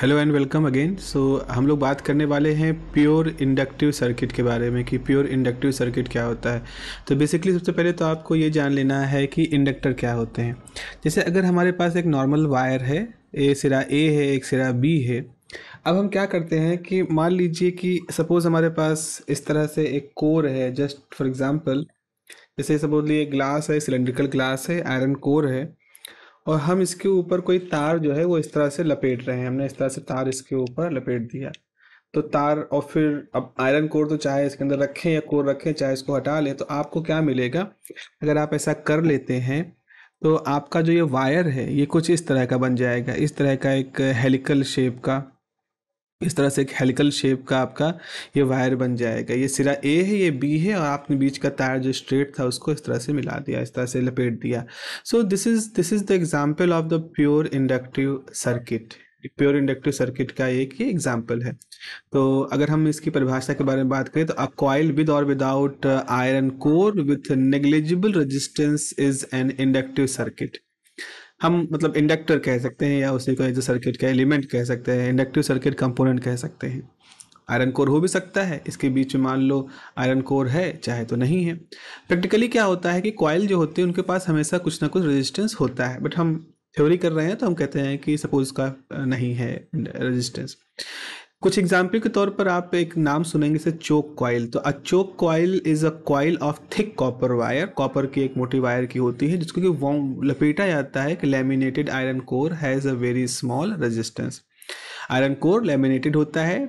hello and welcome again so हम लोग बात करने वाले हैं प्योर इंडक्टिव सर्किट के बारे में कि प्योर इंडक्टिव सर्किट क्या होता है तो बेसिकली सबसे पहले तो आपको ये जान लेना है कि इंडक्टर क्या होते हैं जैसे अगर हमारे पास एक नॉर्मल वायर है ए सिरा ए है एक सिरा बी है अब हम क्या करते हैं कि मान लीजिए कि सपोज़ हमारे पास इस तरह से एक कोर है जस्ट फॉर एग्ज़ाम्पल जैसे सपोज लिए ग्लास है सिलेंड्रिकल ग्लास है आयरन कोर है और हम इसके ऊपर कोई तार जो है वो इस तरह से लपेट रहे हैं हमने इस तरह से तार इसके ऊपर लपेट दिया तो तार और फिर अब आयरन कोर तो चाहे इसके अंदर रखें या कोर रखें चाहे इसको हटा लें तो आपको क्या मिलेगा अगर आप ऐसा कर लेते हैं तो आपका जो ये वायर है ये कुछ इस तरह का बन जाएगा इस तरह का एक हेलिकल शेप का इस तरह से एक हेलिकल शेप का आपका ये वायर बन जाएगा ये सिरा ए है ये बी है और आपने बीच का तार जो स्ट्रेट था उसको इस तरह से मिला दिया इस तरह से लपेट दिया so this is this is the example of the pure inductive circuit pure inductive circuit का एक ये एग्जाम्पल है तो अगर हम इसकी परिभाषा के बारे में बात करें तो अ कॉयल विद और without iron core with negligible resistance is an inductive circuit हम मतलब इंडक्टर कह सकते हैं या उसी को एज सर्किट का एलिमेंट कह सकते हैं इंडक्टिव सर्किट कंपोनेंट कह सकते हैं आयरन कोर हो भी सकता है इसके बीच में मान लो आयरन कोर है चाहे तो नहीं है प्रैक्टिकली क्या होता है कि कॉयल जो होती है उनके पास हमेशा कुछ ना कुछ रेजिस्टेंस होता है बट हम थ्योरी कर रहे हैं तो हम कहते हैं कि सपोज का नहीं है रेजिस्टेंस कुछ एग्जाम्पल के तौर पर आप एक नाम सुनेंगे से चोक कॉयल तो a choke coil is a coil of thick copper wire copper की एक मोटी वायर की होती है जिसको कि लपेटा जाता है कि laminated iron core has a very small resistance iron core laminated होता है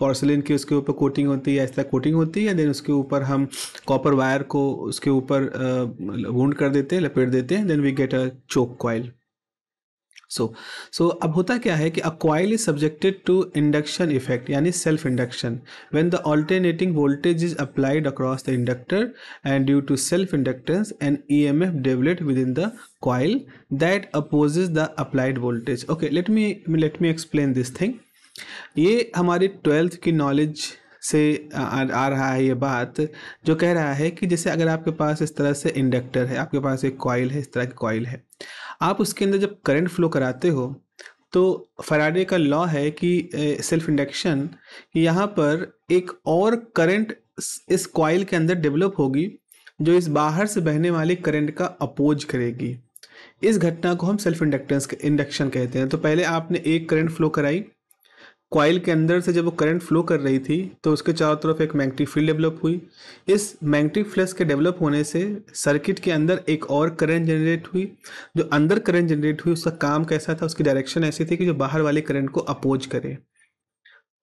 पॉर्सलिन की उसके ऊपर कोटिंग होती है ऐसा कोटिंग होती है देन उसके ऊपर हम कॉपर वायर को उसके ऊपर वूंड कर देते हैं लपेट देते हैं then we get a choke coil so so, so so, अब होता क्या है कि a coil is subjected to induction effect यानी self induction when the alternating voltage is applied across the inductor and due to self inductance an EMF developed within the coil that opposes the applied voltage okay let me let me explain this thing ये हमारी twelfth की knowledge से आ, आ रहा है ये बात जो कह रहा है कि जैसे अगर आपके पास इस तरह से इंडक्टर है आपके पास एक कॉयल है इस तरह की कॉयल है आप उसके अंदर जब करंट फ्लो कराते हो तो फराडे का लॉ है कि सेल्फ इंडक्शन यहाँ पर एक और करंट इस कॉयल के अंदर डेवलप होगी जो इस बाहर से बहने वाले करंट का अपोज करेगी इस घटना को हम सेल्फ इंडक्टेंस इंडक्शन कहते हैं तो पहले आपने एक करंट फ्लो कराई क्वाइल के अंदर से जब वो करंट फ्लो कर रही थी तो उसके चारों तरफ एक मैग्नेटिक फील्ड डेवलप हुई इस मैग्नेटिक फ्लक्स के डेवलप होने से सर्किट के अंदर एक और करंट जनरेट हुई जो अंदर करंट जनरेट हुई उसका काम कैसा था उसकी डायरेक्शन ऐसी थी कि जो बाहर वाले करंट को अपोज करे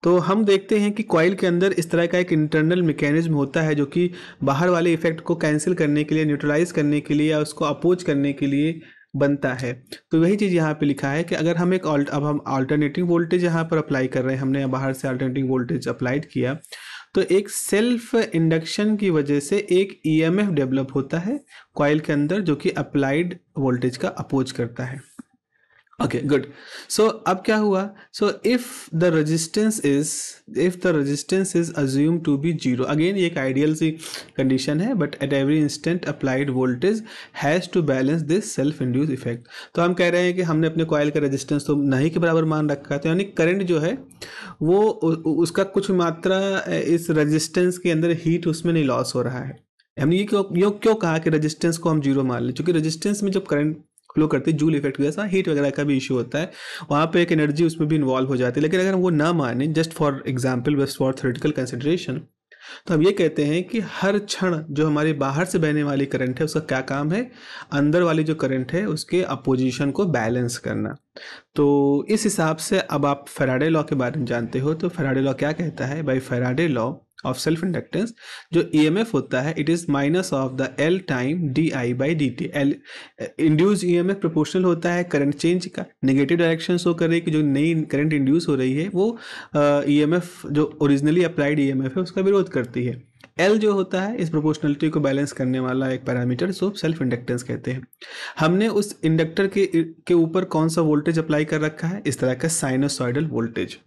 तो हम देखते हैं कि कॉइल के अंदर इस तरह का एक इंटरनल मैकेनिज्म होता है जो कि बाहर वाले इफेक्ट को कैंसिल करने के लिए न्यूट्रलाइज करने के लिए या उसको अपोज करने के लिए बनता है तो वही चीज़ यहाँ पे लिखा है कि अगर हम एक अब हम अल्टरनेटिंग वोल्टेज यहाँ पर अप्लाई कर रहे हैं हमने बाहर से अल्टरनेटिंग वोल्टेज अप्लाइड किया तो एक सेल्फ इंडक्शन की वजह से एक ईएमएफ e डेवलप होता है कॉयल के अंदर जो कि अप्लाइड वोल्टेज का अपोज करता है ओके गुड सो अब क्या हुआ so if the resistance is if the resistance is assumed to be zero again ये एक आइडियल सी कंडीशन है but at every instant applied voltage has to balance this self induce effect तो हम कह रहे हैं कि हमने अपने कॉयल का रेजिस्टेंस तो नहीं के बराबर मान रखा था तो यानी करंट जो है वो उसका कुछ मात्रा इस रजिस्टेंस के अंदर हीट उसमें नहीं लॉस हो रहा है हमने ये क्यों क्यों कहा कि रेजिस्टेंस को हम जीरो मान लें क्योंकि रेजिस्टेंस में जब करंट फ्लो करती है जूल इफेक्ट की वजह से हीट वगैरह का भी इशू होता है वहाँ पे एक एनर्जी उसमें भी इन्वॉल्व हो जाती है लेकिन अगर हम वो ना माने just for example just for theoretical consideration तो हम ये कहते हैं कि हर क्षण जो हमारे बाहर से बहने वाली करंट है उसका क्या काम है अंदर वाली जो करंट है उसके अपोजिशन को बैलेंस करना तो इस हिसाब से अब आप फेराडे लॉ के बारे में जानते हो तो फेराडे लॉ क्या कहता है by Faraday law of self inductance जो ईएमएफ e होता है it is minus of the L time D I by D T L induce E M F proportional होता है करंट चेंज का नेगेटिव डायरेक्शन शो कर रही है कि जो नई करंट इंड्यूस हो रही है वो ई एम एफ जो originally applied E M F है उसका विरोध करती है एल जो होता है इस प्रोपोर्शनलिटी को बैलेंस करने वाला एक पैरामीटर सो सेल्फ इंडक्टेंस कहते हैं हमने उस इंडक्टर के के ऊपर कौन सा वोल्टेज अप्लाई कर रखा है इस तरह का साइनोसॉइडल वोल्टेज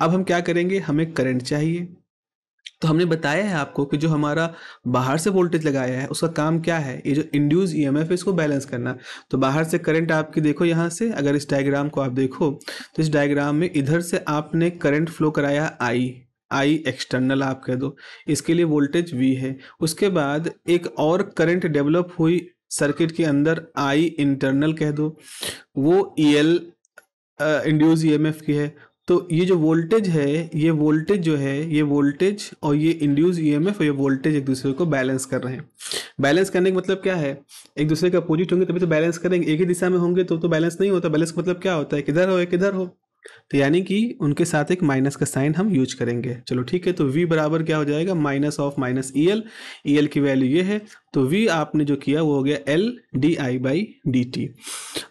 अब हम क्या करेंगे हमें करंट चाहिए तो हमने बताया है आपको कि जो हमारा बाहर से वोल्टेज लगाया है उसका काम क्या है ये जो इंड्यूस ई एम एफ इसको बैलेंस करना तो बाहर से करंट आपकी देखो यहाँ से अगर इस डायग्राम को आप देखो तो इस डायग्राम में इधर से आपने करंट फ्लो कराया आई आई एक्सटर्नल आप कह दो इसके लिए वोल्टेज वी है उसके बाद एक और करंट डेवलप हुई सर्किट के अंदर आई इंटरनल कह दो वो E L induce E M F की है तो ये जो वोल्टेज है ये वोल्टेज जो है ये वोल्टेज और ये इंड्यूस ईएमएफ और ये वोल्टेज एक दूसरे को बैलेंस कर रहे हैं बैलेंस करने का मतलब क्या है एक दूसरे के अपोजिट होंगे तभी तो बैलेंस करेंगे एक ही दिशा में होंगे तो तो बैलेंस नहीं होता बैलेंस का मतलब क्या होता है किधर हो एक किधर हो तो यानी कि उनके साथ एक माइनस का साइन हम यूज करेंगे चलो ठीक है तो वी बराबर क्या हो जाएगा minus of minus E L E L की वैल्यू ये है तो वी आपने जो किया वो हो गया L D I by D T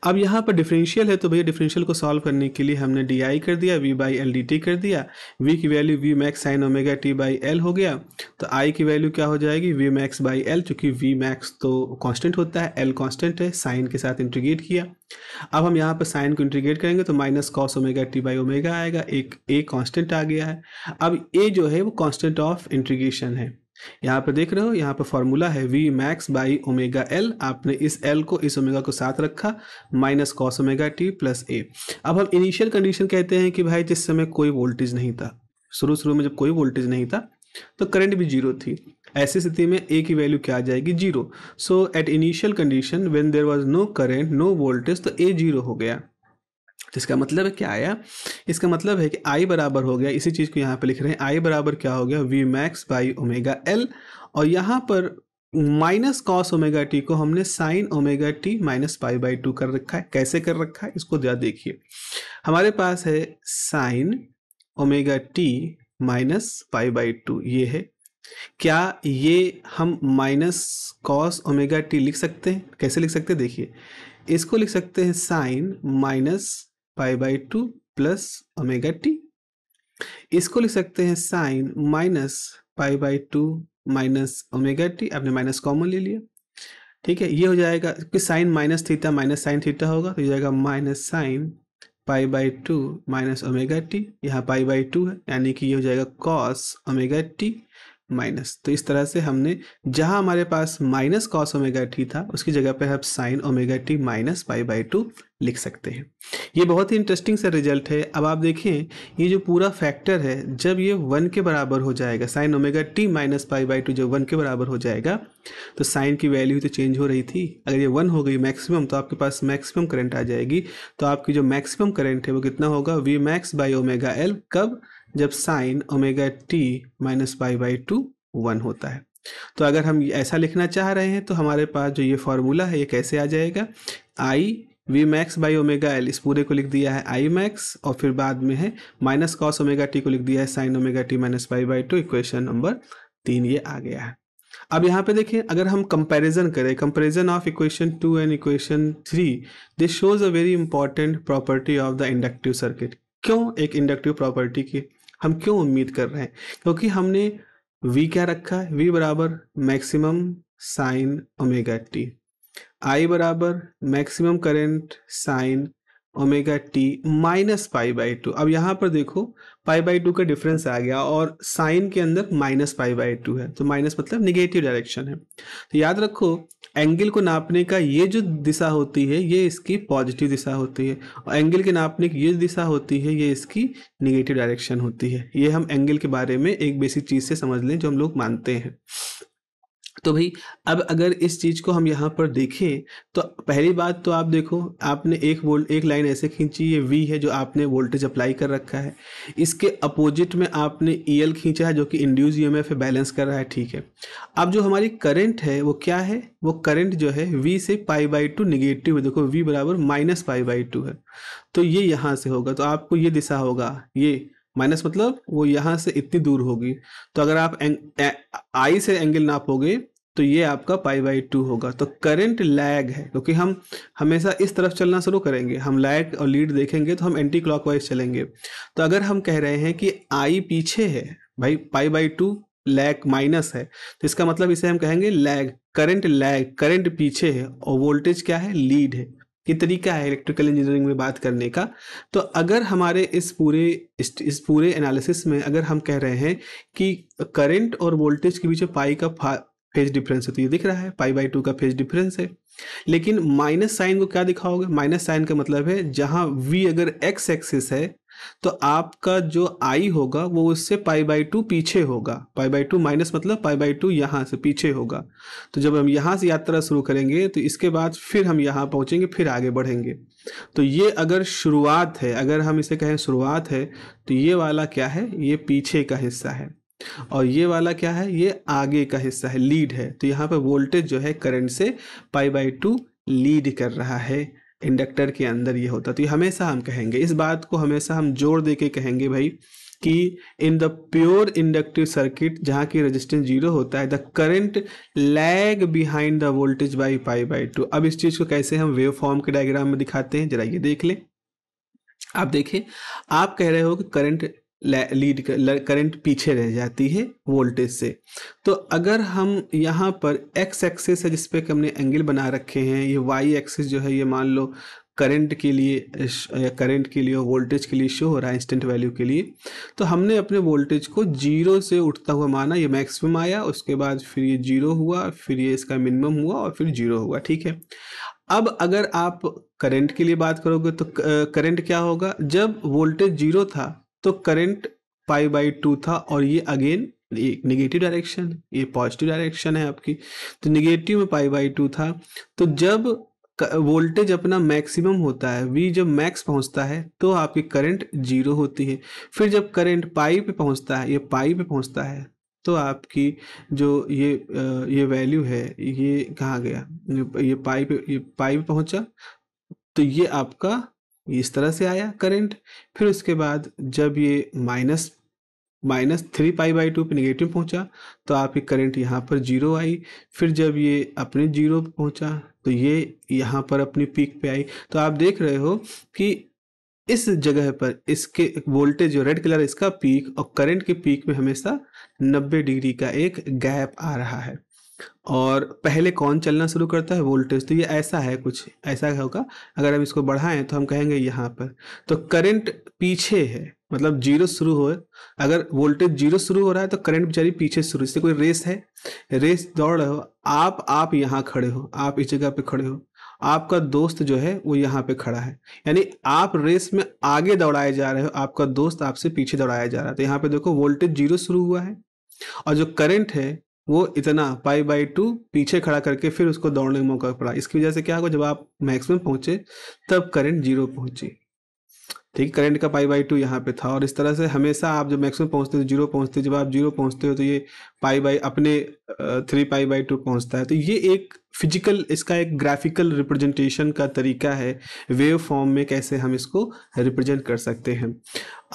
अब यहाँ पर डिफरेंशियल है तो भैया डिफरेंशियल को सॉल्व करने के लिए हमने डी आई कर दिया V by L D T कर दिया वी की value V max sine omega T by L हो गया तो आई की वैल्यू क्या हो जाएगी वी मैक्स बाई एल चूँकि वी मैक्स तो कॉन्स्टेंट होता है एल कॉन्स्टेंट है साइन के साथ इंटीग्रेट किया अब हम यहाँ पर साइन को इंटीग्रेट करेंगे तो minus cos omega T by omega आएगा एक ए कॉन्स्टेंट आ गया है अब ए जो है वो कॉन्स्टेंट ऑफ इंटीग्रेशन है यहाँ पर देख रहे हो यहाँ पर फॉर्मूला है V max by omega L आपने इस एल को इस ओमेगा को साथ रखा minus cos omega T plus A अब हम इनिशियल कंडीशन कहते हैं कि भाई जिस समय कोई वोल्टेज नहीं था शुरू शुरू में जब कोई वोल्टेज नहीं था तो करंट भी जीरो थी ऐसी स्थिति में ए की वैल्यू क्या आ जाएगी zero so at initial condition when there was no current no voltage तो ए जीरो हो गया तो इसका मतलब क्या आया इसका मतलब है कि आई बराबर हो गया इसी चीज़ को यहाँ पे लिख रहे हैं आई बराबर क्या हो गया V max by omega L और यहाँ पर माइनस कॉस ओमेगा टी को हमने sine omega T minus pi by two कर रखा है कैसे कर रखा है इसको ज़्यादा देखिए हमारे पास है sine omega T minus pi by two ये है क्या ये हम माइनस कॉस ओमेगा टी लिख सकते हैं कैसे लिख सकते हैं देखिए इसको लिख सकते हैं sine minus pi by two plus omega t इसको लिख सकते हैं sine minus pi by two minus omega t आपने माइनस कॉमन ले लिया ठीक है ये हो जाएगा क्योंकि sine minus theta minus sine theta होगा तो हो जाएगा minus sine pi by two minus omega t यहाँ पाई बाई टू है यानी कि ये हो जाएगा कॉस ओमेगा टी माइनस तो इस तरह से हमने जहां हमारे पास माइनस कॉस ओमेगा टी था उसकी जगह पे हम sine omega T minus pi by two लिख सकते हैं ये बहुत ही इंटरेस्टिंग सा रिजल्ट है अब आप देखें ये जो पूरा फैक्टर है जब ये वन के बराबर हो जाएगा sine omega T minus pi by two जब वन के बराबर हो जाएगा तो साइन की वैल्यू तो चेंज हो रही थी अगर ये वन हो गई मैक्सिमम तो आपके पास मैक्सिमम करंट आ जाएगी तो आपकी जो मैक्सिमम करंट है वो कितना होगा V max by omega L कब जब sine omega T minus pi by two one होता है तो अगर हम ऐसा लिखना चाह रहे हैं तो हमारे पास जो ये फॉर्मूला है ये कैसे आ जाएगा I V max by omega L इस पूरे को लिख दिया है आई मैक्स और फिर बाद में है माइनस कॉस ओमेगा टी को लिख दिया है sine omega T minus pi by two equation number तीन ये आ गया है अब यहाँ पे देखें अगर हम कंपैरिजन करें comparison of equation two and equation three this shows a very important property of the inductive circuit क्यों एक इंडक्टिव प्रॉपर्टी की हम क्यों उम्मीद कर रहे हैं क्योंकि हमने वी क्या रखा है वी बराबर maximum sine omega t I बराबर maximum current sine omega T minus pi by two अब यहाँ पर देखो पाई बाई टू का डिफरेंस आ गया और साइन के अंदर माइनस पाई बाई टू है तो माइनस मतलब निगेटिव डायरेक्शन है तो याद रखो एंगल को नापने का ये जो दिशा होती है ये इसकी पॉजिटिव दिशा होती है और एंगल के नापने की ये दिशा होती है ये इसकी निगेटिव डायरेक्शन होती है ये हम एंगल के बारे में एक बेसिक चीज़ से समझ लें जो हम लोग मानते हैं तो भाई अब अगर इस चीज़ को हम यहाँ पर देखें तो पहली बात तो आप देखो आपने एक वोल्ट एक लाइन ऐसे खींची ये वी है जो आपने वोल्टेज अप्लाई कर रखा है इसके अपोजिट में आपने ई e एल खींचा है जो कि इंड्यूस ई e है बैलेंस कर रहा है ठीक है अब जो हमारी करंट है वो क्या है वो करंट जो है वी से पाई बाई टू निगेटिव है देखो वी बराबर माइनस पाई बाई टू है तो ये यहाँ से होगा तो आपको ये दिशा होगा ये माइनस मतलब वो यहाँ से इतनी दूर होगी तो अगर आप आई से एंगल नापोगे तो ये आपका पाई बाई टू होगा तो करंट लैग है क्योंकि तो हम हमेशा इस तरफ चलना शुरू करेंगे हम लैग और लीड देखेंगे तो हम एंटी क्लॉकवाइज चलेंगे तो अगर हम कह रहे हैं कि आई पीछे है भाई pi by two lag minus है तो इसका मतलब इसे हम कहेंगे लैग करंट लैग करंट पीछे है और वोल्टेज क्या है लीड है ये तरीका है इलेक्ट्रिकल इंजीनियरिंग में बात करने का तो अगर हमारे इस पूरे इस, इस पूरे एनालिसिस में अगर हम कह रहे हैं कि करंट और वोल्टेज के बीच पाई का फेज डिफरेंस है तो ये दिख रहा है पाई बाई टू का फेज डिफरेंस है लेकिन माइनस साइन को क्या दिखाओगे माइनस साइन का मतलब है जहां वी अगर एक्स एक्सिस है तो आपका जो आई होगा वो उससे पाई बाई टू पीछे होगा पाई बाई टू माइनस मतलब पाई बाई टू यहां से पीछे होगा तो जब हम यहां से यात्रा शुरू करेंगे तो इसके बाद फिर हम यहां पहुंचेंगे फिर आगे बढ़ेंगे तो ये अगर शुरुआत है अगर हम इसे कहें शुरुआत है तो ये वाला क्या है ये पीछे का हिस्सा है और ये वाला क्या है ये आगे का हिस्सा है लीड है तो यहाँ पर वोल्टेज जो है करंट से पाई बाई टू लीड कर रहा है इंडक्टर के अंदर ये होता तो ये हमेशा हम कहेंगे इस बात को हमेशा हम जोर दे के कहेंगे भाई कि in the pure inductive circuit जहाँ की रेजिस्टेंस जीरो होता है the current lag behind the voltage by pi by two अब इस चीज़ को कैसे हम वेव फॉर्म के डायग्राम में दिखाते हैं जरा ये देख ले आप देखें आप कह रहे हो कि करंट लीड करंट पीछे रह जाती है वोल्टेज से तो अगर हम यहाँ पर एक्स एक्सेस है जिसपे हमने एंगल बना रखे हैं ये वाई एक्सेस जो है ये मान लो करंट के लिए या करंट के लिए वोल्टेज के लिए शो हो रहा है इंस्टेंट वैल्यू के लिए तो हमने अपने वोल्टेज को जीरो से उठता हुआ माना ये मैक्सिमम आया उसके बाद फिर ये जीरो हुआ फिर ये इसका मिनिमम हुआ और फिर जीरो हुआ ठीक है अब अगर आप करंट के लिए बात करोगे तो करंट क्या होगा जब वोल्टेज जीरो था तो करंट पाई बाई टू था और ये अगेन एक निगेटिव डायरेक्शन ये पॉजिटिव डायरेक्शन है आपकी तो निगेटिव में पाई बाई टू था तो जब वोल्टेज अपना मैक्सिमम होता है वी जब मैक्स पहुंचता है तो आपकी करंट जीरो होती है फिर जब करंट पाई पे पहुंचता है ये पाई पे पहुंचता है तो आपकी जो ये ये वैल्यू है ये कहाँ गया ये पाई पे ये पाई पे पहुंचा तो ये आपका इस तरह से आया करंट फिर उसके बाद जब ये minus minus three pi by two पर निगेटिव पहुंचा तो आपकी करंट यहाँ पर जीरो आई फिर जब ये अपने जीरो पर पहुंचा तो ये यहाँ पर अपनी पीक पे आई तो आप देख रहे हो कि इस जगह पर इसके वोल्टेज जो रेड कलर इसका पीक और करंट के पीक में हमेशा 90 डिग्री का एक गैप आ रहा है और पहले कौन चलना शुरू करता है वोल्टेज तो ये ऐसा है कुछ ऐसा होगा अगर हम इसको बढ़ाएं तो हम कहेंगे यहाँ पर तो करंट पीछे है मतलब जीरो शुरू हो अगर वोल्टेज जीरो शुरू हो रहा है तो करंट बेचारी पीछे शुरू इससे कोई रेस है रेस दौड़ रहे हो आप आप यहाँ खड़े हो आप इस जगह पे खड़े हो आपका दोस्त जो है वो यहाँ पे खड़ा है यानी आप रेस में आगे दौड़ाए जा रहे हो आपका दोस्त आपसे पीछे दौड़ाया जा रहा है तो यहाँ पे देखो वोल्टेज जीरो शुरू हुआ है और जो करंट है वो इतना पाई बाई टू पीछे खड़ा करके फिर उसको दौड़ने का मौका पड़ा इसकी वजह से क्या होगा जब आप मैक्सिमम पहुंचे तब करंट जीरो पहुंची ठीक करंट का पाई बाई टू यहाँ पे था और इस तरह से हमेशा आप जब मैक्सिमम पहुंचते हो जीरो हो जब आप जीरो पहुंचते हो तो ये पाई बाई अपने थ्री पाई बाई टू पहुंचता है तो ये एक फिजिकल इसका एक ग्राफिकल रिप्रेजेंटेशन का तरीका है वेव फॉर्म में कैसे हम इसको रिप्रेजेंट कर सकते हैं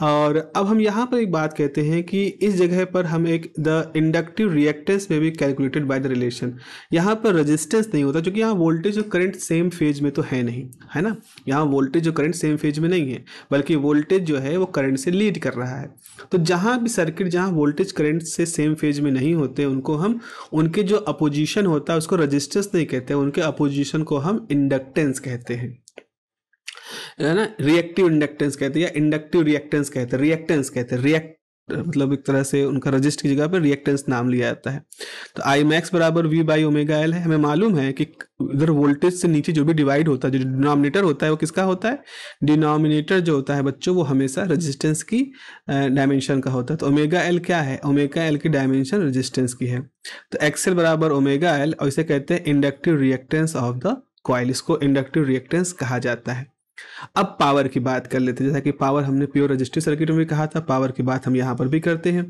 और अब हम यहाँ पर एक बात कहते हैं कि इस जगह पर हम एक द इंडक्टिव रिएक्टेंस में भी कैलकुलेटेड बाय द रिलेशन यहाँ पर रेजिस्टेंस नहीं होता क्योंकि यहाँ वोल्टेज और करंट सेम फेज में तो है नहीं है ना यहाँ वोल्टेज और करंट सेम फेज में नहीं है बल्कि वोल्टेज जो है वो करंट से लीड कर रहा है तो जहाँ भी सर्किट जहाँ वोल्टेज करंट से सेम फेज में नहीं होते उनको हम उनके जो अपोजिशन होता है उसको रजिस्टेंस नहीं कहते उनके अपोजिशन को हम इंडक्टेंस कहते हैं है ना रिएक्टिव इंडक्टेंस कहते हैं या इंडक्टिव रिएक्टेंस कहते हैं रिएक्टेंस कहते हैं रिएक्ट मतलब एक तरह से उनका रजिस्ट की जगह पर रिएक्टेंस नाम लिया जाता है तो आई मैक्स बराबर वी बाई ओमेगा एल है हमें मालूम है कि इधर वोल्टेज से नीचे जो भी डिवाइड होता है जो डिनोमिनेटर होता है वो किसका होता है डिनोमिनेटर जो होता है बच्चों वो हमेशा रजिस्टेंस की डायमेंशन का होता है तो ओमेगा एल क्या है ओमेगा एल की डायमेंशन रजिस्टेंस की है तो एक्सएल बराबर ओमेगा एल और इसे कहते हैं inductive reactance of the coil इसको इंडक्टिव रिएक्टेंस कहा जाता है अब पावर की बात कर लेते हैं जैसा कि पावर हमने प्योर रजिस्टिव सर्किट में भी कहा था पावर की बात हम यहाँ पर भी करते हैं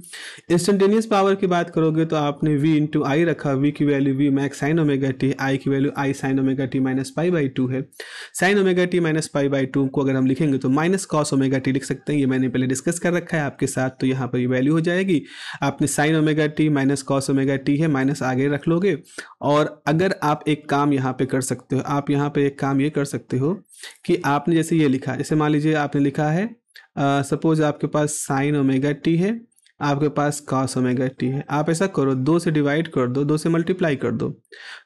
इंस्टेंटेनियस पावर की बात करोगे तो आपने वी इंटू आई रखा वी की value V max sine omega t I की value I sine omega T minus pi by two है sine omega T minus pi by two को अगर हम लिखेंगे तो माइनस कॉस ओमेगा टी लिख सकते हैं ये मैंने पहले डिस्कस कर रखा है आपके साथ तो यहाँ पर ये वैल्यू हो जाएगी आपने sine omega T minus cos omega t है माइनस आगे रख लोगे और अगर आप एक काम यहाँ पर कर सकते हो आप यहाँ पर एक काम ये कर सकते हो कि आपने जैसे ये लिखा जैसे मान लीजिए आपने लिखा है सपोज uh, आपके पास साइन ओमेगा टी है आपके पास कॉस ओमेगा टी है आप ऐसा करो दो से डिवाइड कर दो दो से मल्टीप्लाई कर दो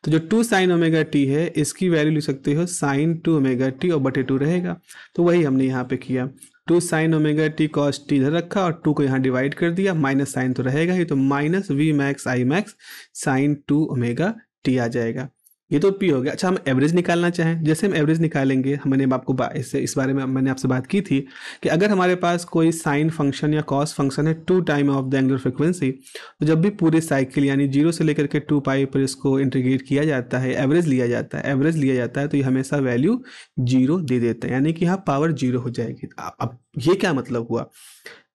तो जो टू साइन ओमेगा टी है इसकी वैल्यू लिख सकते हो साइन टू ओमेगा टी और बटे टू रहेगा तो वही हमने यहाँ पे किया two sine omega t cos t इधर रखा और टू को यहाँ डिवाइड कर दिया माइनस साइन तो रहेगा ही तो minus V max I max sine two omega t आ जाएगा ये तो पी हो गया अच्छा हम एवरेज निकालना चाहें जैसे हम एवरेज निकालेंगे हमने आपको इससे इस बारे में मैंने आपसे बात की थी कि अगर हमारे पास कोई साइन फंक्शन या कॉस फंक्शन है two time of the angular frequency तो जब भी पूरे साइकिल यानी जीरो से लेकर के टू पाई पर इसको इंटीग्रेट किया जाता है एवरेज लिया जाता है एवरेज लिया जाता है तो ये हमेशा वैल्यू जीरो दे देते हैं यानी कि यहाँ पावर जीरो हो जाएगी अब ये क्या मतलब हुआ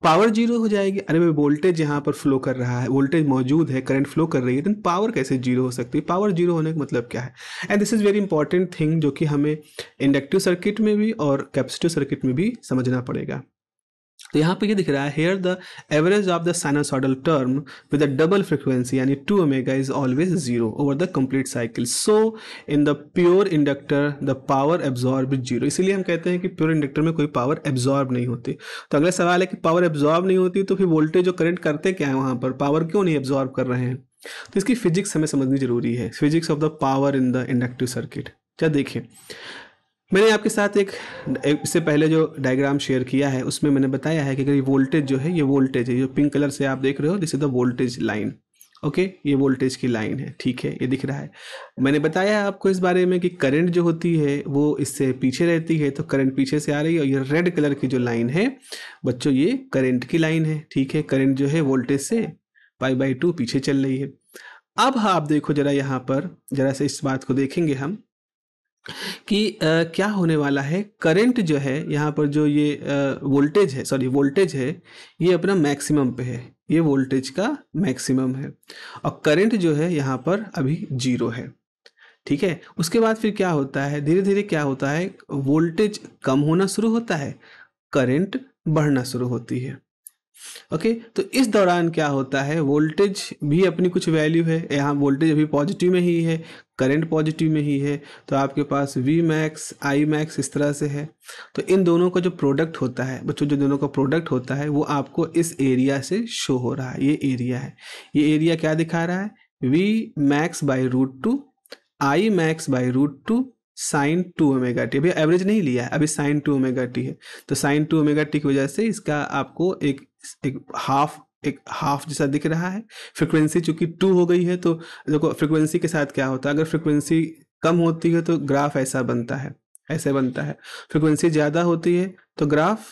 पावर जीरो हो जाएगी अरे भाई वोल्टेज यहाँ पर फ्लो कर रहा है वोल्टेज मौजूद है करंट फ्लो कर रही है देन पावर कैसे जीरो हो सकती है पावर जीरो होने का मतलब क्या है and this is very important thing जो कि हमें इंडक्टिव सर्किट में भी और कैपेसिटिव सर्किट में भी समझना पड़ेगा तो यहाँ पे ये दिख रहा है here the average of the sinusoidal term with a double frequency यानी two omega is always zero over the complete cycle so in the pure inductor the power absorb zero इसीलिए हम कहते हैं कि प्योर इंडक्टर में कोई power absorb नहीं होती तो अगला सवाल है कि पावर एब्जॉर्ब नहीं होती तो फिर वोल्टेज और करंट करते क्या है वहाँ पर पावर क्यों नहीं एब्जॉर्ब कर रहे हैं तो इसकी फिजिक्स हमें समझनी जरूरी है physics of the power in the inductive circuit क्या देखिए मैंने आपके साथ एक इससे पहले जो डायग्राम शेयर किया है उसमें मैंने बताया है कि अगर ये वोल्टेज जो है ये वोल्टेज है जो पिंक कलर से आप देख रहे हो this is the voltage line okay ये वोल्टेज की लाइन है ठीक है ये दिख रहा है मैंने बताया है आपको इस बारे में कि करंट जो होती है वो इससे पीछे रहती है तो करंट पीछे से आ रही है और ये रेड कलर की जो लाइन है बच्चों ये करंट की लाइन है ठीक है करंट जो है वोल्टेज से पाई बाई टू पीछे चल रही है अब आप देखो जरा यहाँ पर जरा से इस बात को देखेंगे हम कि आ, क्या होने वाला है करंट जो है यहाँ पर जो ये वोल्टेज है सॉरी वोल्टेज है ये अपना मैक्सिमम पे है ये वोल्टेज का मैक्सिमम है और करंट जो है यहाँ पर अभी जीरो है ठीक है उसके बाद फिर क्या होता है धीरे धीरे क्या होता है वोल्टेज कम होना शुरू होता है करंट बढ़ना शुरू होती है ओके तो इस दौरान क्या होता है वोल्टेज भी अपनी कुछ वैल्यू है यहाँ वोल्टेज अभी पॉजिटिव में ही है करंट पॉजिटिव में ही है तो आपके पास वी मैक्स आई मैक्स इस तरह से है तो इन दोनों का जो प्रोडक्ट होता है बच्चों जो दोनों का प्रोडक्ट होता है वो आपको इस एरिया से शो हो रहा है ये एरिया है ये एरिया क्या दिखा रहा है V max by root two I max by root two sine two omega t अभी एवरेज नहीं लिया है अभी साइन टू ओमेगा टी है तो साइन टू ओमेगा टी की वजह से इसका आपको एक एक हाफ एक हाफ जैसा दिख रहा है फ्रिक्वेंसी चूंकि टू हो गई है तो देखो फ्रिक्वेंसी के साथ क्या होता है अगर फ्रिक्वेंसी कम होती है तो ग्राफ ऐसा बनता है ऐसे बनता है फ्रिक्वेंसी ज़्यादा होती है तो ग्राफ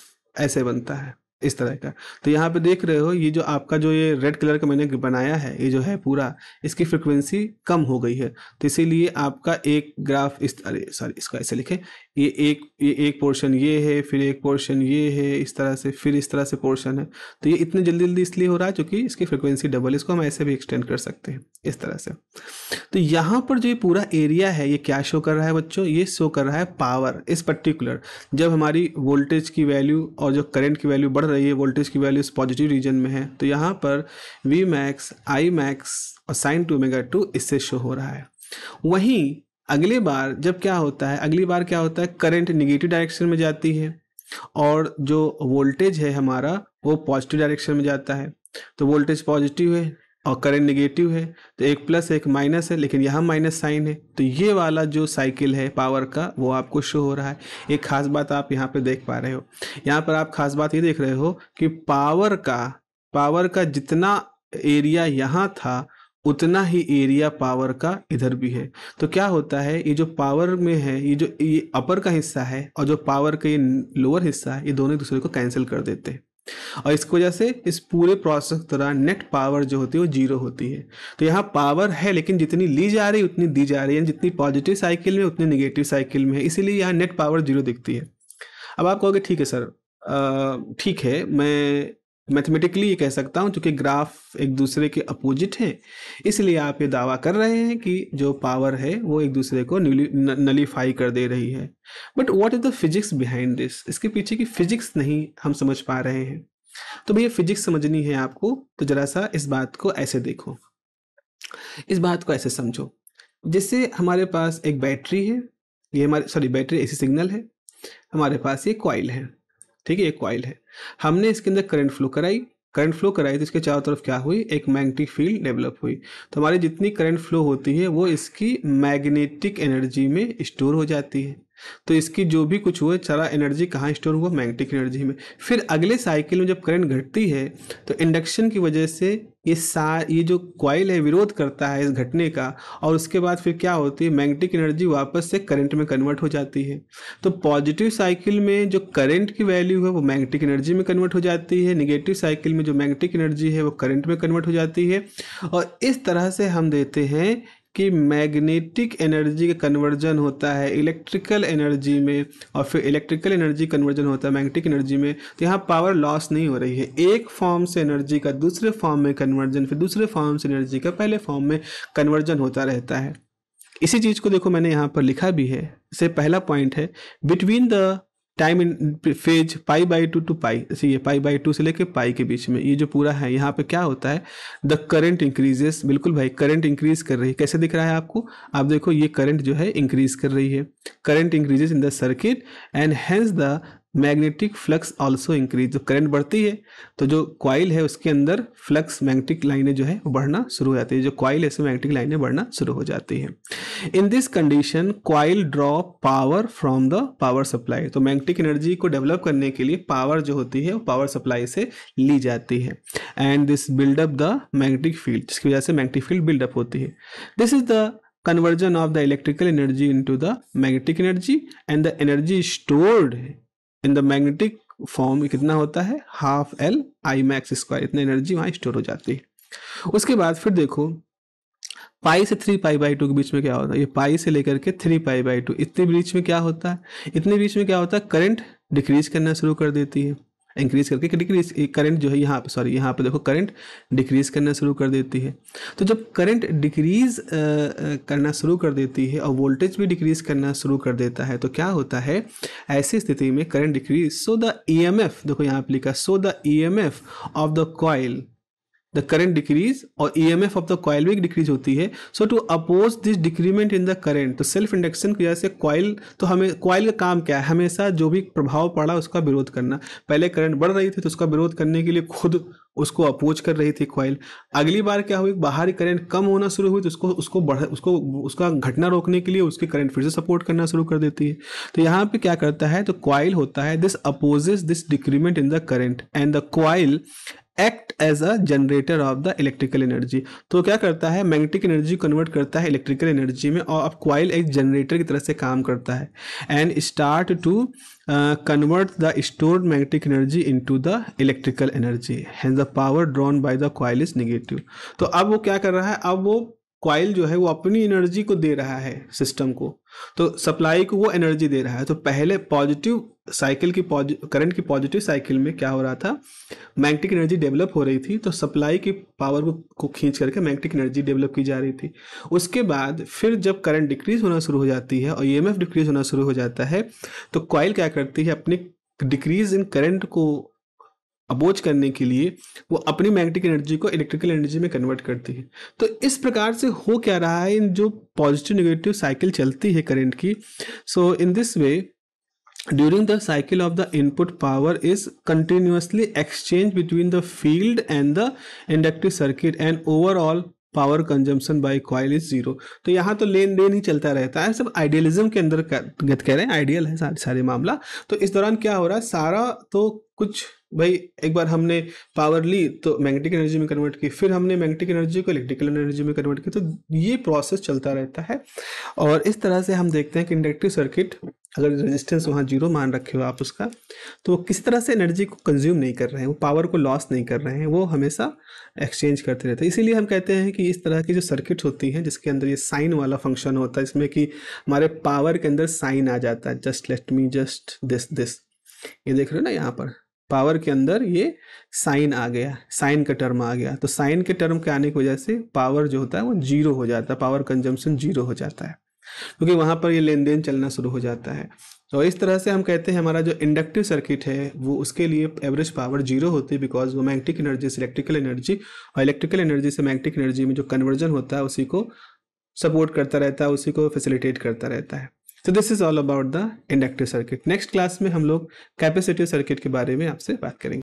ऐसे बनता है इस तरह का तो यहाँ पे देख रहे हो ये जो आपका जो ये रेड कलर का मैंने बनाया है ये जो है पूरा इसकी फ्रिक्वेंसी कम हो गई है तो इसीलिए आपका एक ग्राफ इस अरे सॉरी इसको ऐसे लिखे ये एक ये एक पोर्शन ये है फिर एक पोर्शन ये है इस तरह से फिर इस तरह से पोर्शन है तो ये इतने जल्दी जल्दी इसलिए हो रहा है क्योंकि इसकी फ्रिक्वेंसी डबल इसको हम ऐसे भी एक्सटेंड कर सकते हैं इस तरह से तो यहाँ पर जो ये पूरा एरिया है ये क्या शो कर रहा है बच्चों ये शो कर रहा है पावर इस पर्टिकुलर जब हमारी वोल्टेज की वैल्यू और जो करेंट की वैल्यू बढ़ रही है वोल्टेज की वैल्यूज पॉजिटिव रीजन में है तो यहाँ पर वी मैक्स आई मैक्स और साइन टू मेगा टू इससे शो हो रहा है वहीं अगली बार जब क्या होता है अगली बार क्या होता है करंट निगेटिव डायरेक्शन में जाती है और जो वोल्टेज है हमारा वो पॉजिटिव डायरेक्शन में जाता है तो वोल्टेज पॉजिटिव है और करेंट नेगेटिव है तो एक प्लस एक माइनस है लेकिन यहाँ माइनस साइन है तो ये वाला जो साइकिल है पावर का वो आपको शो हो रहा है एक खास बात आप यहाँ पे देख पा रहे हो यहाँ पर आप खास बात ये देख रहे हो कि पावर का पावर का जितना एरिया यहाँ था उतना ही एरिया पावर का इधर भी है तो क्या होता है ये जो पावर में है ये जो ये अपर का हिस्सा है और जो पावर का ये लोअर हिस्सा है ये दोनों एक दूसरे को कैंसिल कर देते हैं और इसकी वजह से इस पूरे प्रोसेस के दौरान नेट पावर जो होती है वो जीरो होती है तो यहाँ पावर है लेकिन जितनी ली जा रही है उतनी दी जा रही है जितनी पॉजिटिव साइकिल में उतनी निगेटिव साइकिल में है इसीलिए यहाँ नेट पावर जीरो दिखती है अब आप कहोगे ठीक है सर ठीक है मैं मैथमेटिकली ये कह सकता हूँ क्योंकि ग्राफ एक दूसरे के अपोजिट हैं इसलिए आप ये दावा कर रहे हैं कि जो पावर है वो एक दूसरे को नलीफाई कर दे रही है but what is the physics behind this इसके पीछे की फिजिक्स नहीं हम समझ पा रहे हैं तो भैया फिजिक्स समझनी है आपको तो ज़रा सा इस बात को ऐसे देखो इस बात को ऐसे समझो जिससे हमारे पास एक बैटरी है ये हमारे सॉरी बैटरी ऐसी सिग्नल है हमारे पास ये कॉइल है ठीक है ये कॉइल है हमने इसके अंदर करंट फ्लो कराई करंट फ्लो कराई तो इसके चारों तरफ क्या हुई एक मैग्नेटिक फील्ड डेवलप हुई तो हमारी जितनी करंट फ्लो होती है वो इसकी मैग्नेटिक एनर्जी में स्टोर हो जाती है तो इसकी जो भी कुछ हुआ सारा एनर्जी कहाँ स्टोर हुआ मैग्नेटिक एनर्जी में फिर अगले साइकिल में जब करंट घटती है तो इंडक्शन की वजह से ये सा ये जो क्वाइल है विरोध करता है इस घटने का और उसके बाद फिर क्या होती है मैग्नेटिक एनर्जी वापस से करंट में कन्वर्ट हो जाती है तो पॉजिटिव साइकिल में जो करंट की वैल्यू है वो मैग्नेटिक एनर्जी में कन्वर्ट हो जाती है निगेटिव साइकिल में जो मैग्नेटिक एनर्जी है वो करंट में कन्वर्ट हो जाती है और इस तरह से हम देते हैं कि मैग्नेटिक एनर्जी का कन्वर्जन होता है इलेक्ट्रिकल एनर्जी में और फिर इलेक्ट्रिकल एनर्जी कन्वर्जन होता है मैग्नेटिक एनर्जी में तो यहाँ पावर लॉस नहीं हो रही है एक फॉर्म से एनर्जी का दूसरे फॉर्म में कन्वर्जन फिर दूसरे फॉर्म से एनर्जी का पहले फॉर्म में कन्वर्जन होता रहता है इसी चीज़ को देखो मैंने यहाँ पर लिखा भी है इससे पहला पॉइंट है between the time phase pi by two two pi ये पाई बाई टू से लेके पाई के बीच में ये जो पूरा है यहाँ पे क्या होता है द करंट इंक्रीजेस बिल्कुल भाई करंट इंक्रीज कर रही है कैसे दिख रहा है आपको आप देखो ये करंट जो है इंक्रीज कर रही है current increases in the circuit and hence the magnetic flux also increase जो करंट बढ़ती है तो जो क्वाइल है उसके अंदर फ्लक्स मैग्नेटिक लाइनें जो है वो बढ़ना शुरू हो जाती है जो क्वाइल है उसमें मैग्नेटिक लाइनें बढ़ना शुरू हो जाती है in this condition coil draw power from the power supply तो मैग्नेटिक एनर्जी को डेवलप करने के लिए पावर जो होती है वो पावर सप्लाई से ली जाती है and this buildup the magnetic field जिसकी वजह से मैग्नेटिक फील्ड बिल्डअप होती है this is the conversion of the electrical energy into the magnetic energy and the energy stored in the magnetic form कितना होता है half L I max square इतनी energy वहां स्टोर हो जाती है उसके बाद फिर देखो पाई से थ्री पाई बाई टू के बीच में क्या होता है ये पाई से लेकर के थ्री पाई बाई टू इतने बीच में क्या होता है इतने बीच में क्या होता है करंट डिक्रीज करना शुरू कर देती है इंक्रीज करके डिक्रीज करंट जो है यहाँ पे सॉरी यहाँ पे देखो करंट डिक्रीज करना शुरू कर देती है तो जब करंट डिक्रीज करना शुरू कर देती है और वोल्टेज भी डिक्रीज करना शुरू कर देता है तो क्या होता है ऐसी स्थिति में current decrease so the e देखो यहाँ पे लिखा so the e of the coil the current decrease और E M F of the coil भी डिक्रीज होती है so to oppose this decrement in the current तो सेल्फ इंडक्शन की वजह से कॉयल तो हमें कॉयल का काम क्या है हमेशा जो भी प्रभाव पड़ा उसका विरोध करना पहले करंट बढ़ रही थी तो उसका विरोध करने के लिए खुद उसको अपोज कर रही थी कॉयल अगली बार क्या हुई बाहरी करंट कम होना शुरू हुई तो उसको उसको बढ़ उसको उसका घटना रोकने के लिए उसकी करंट फिर से सपोर्ट करना शुरू कर देती है तो यहाँ पे क्या करता है तो कॉयल होता है this opposes this decrement in the current and the coil act as a generator of the electrical energy तो क्या करता है मैग्नेटिक एनर्जी कन्वर्ट करता है इलेक्ट्रिकल एनर्जी में और अब क्वाइल एक जनरेटर की तरह से काम करता है and start to convert the stored magnetic energy into the electrical energy hand the power drawn by the coil is negative तो अब वो क्या कर रहा है अब वो क्वाइल जो है वो अपनी एनर्जी को दे रहा है सिस्टम को तो सप्लाई को वो एनर्जी दे रहा है तो पहले पॉजिटिव साइकिल की करंट की पॉजिटिव साइकिल में क्या हो रहा था मैग्नेटिक एनर्जी डेवलप हो रही थी तो सप्लाई की पावर को खींच करके मैग्नेटिक एनर्जी डेवलप की जा रही थी उसके बाद फिर जब करंट डिक्रीज होना शुरू हो जाती है और ई e डिक्रीज होना शुरू हो जाता है तो क्वाइल क्या करती है अपनी डिक्रीज इन करंट को अबोज करने के लिए वो अपनी मैग्नेटिक एनर्जी को इलेक्ट्रिकल एनर्जी में कन्वर्ट करती है तो इस प्रकार से हो क्या रहा है इन जो पॉजिटिव नेगेटिव साइकिल चलती है करंट की so in this way during the cycle of the input power is continuously exchanged between the field and the inductive circuit and overall power consumption by coil is zero तो यहाँ तो लेन then he चलता रहता है सब idealism के अंदर कह रहे हैं आइडियल है सारे सारे मामला तो इस दौरान क्या हो रहा है सारा तो कुछ भाई एक बार हमने पावर ली तो मैग्नेटिक एनर्जी में कन्वर्ट की फिर हमने मैग्नेटिक एनर्जी को इलेक्ट्रिकल एनर्जी में कन्वर्ट की तो ये प्रोसेस चलता रहता है और इस तरह से हम देखते हैं कि इंडक्टिव सर्किट अगर रेजिस्टेंस वहाँ जीरो मान रखे हो आप उसका तो वो किसी तरह से एनर्जी को कंज्यूम नहीं कर रहे हैं वो पावर को लॉस नहीं कर रहे हैं वो हमेशा एक्सचेंज करते रहते हैं इसीलिए हम कहते हैं कि इस तरह की जो सर्किट होती हैं जिसके अंदर ये साइन वाला फंक्शन होता है इसमें कि हमारे पावर के अंदर साइन आ जाता है just let me just this this ये देख रहे हो ना यहाँ पर पावर के अंदर ये साइन आ गया साइन का टर्म आ गया तो साइन के टर्म के आने की वजह से पावर जो होता है वो जीरो हो जाता है पावर कंजम्पशन जीरो हो जाता है क्योंकि वहाँ पर ये लेन देन चलना शुरू हो जाता है तो इस तरह से हम कहते हैं हमारा जो इंडक्टिव सर्किट है वो उसके लिए एवरेज पावर जीरो होती है बिकॉज वो मैग्नेटिक एनर्जी से इलेक्ट्रिकल एनर्जी और इलेक्ट्रिकल एनर्जी से मैग्नेटिक एनर्जी में जो कन्वर्जन होता है उसी को सपोर्ट करता रहता है उसी को फैसिलिटेट करता रहता है तो this is all about the inductive circuit next class में हम लोग कैपेसिटिव सर्किट के बारे में आपसे बात करेंगे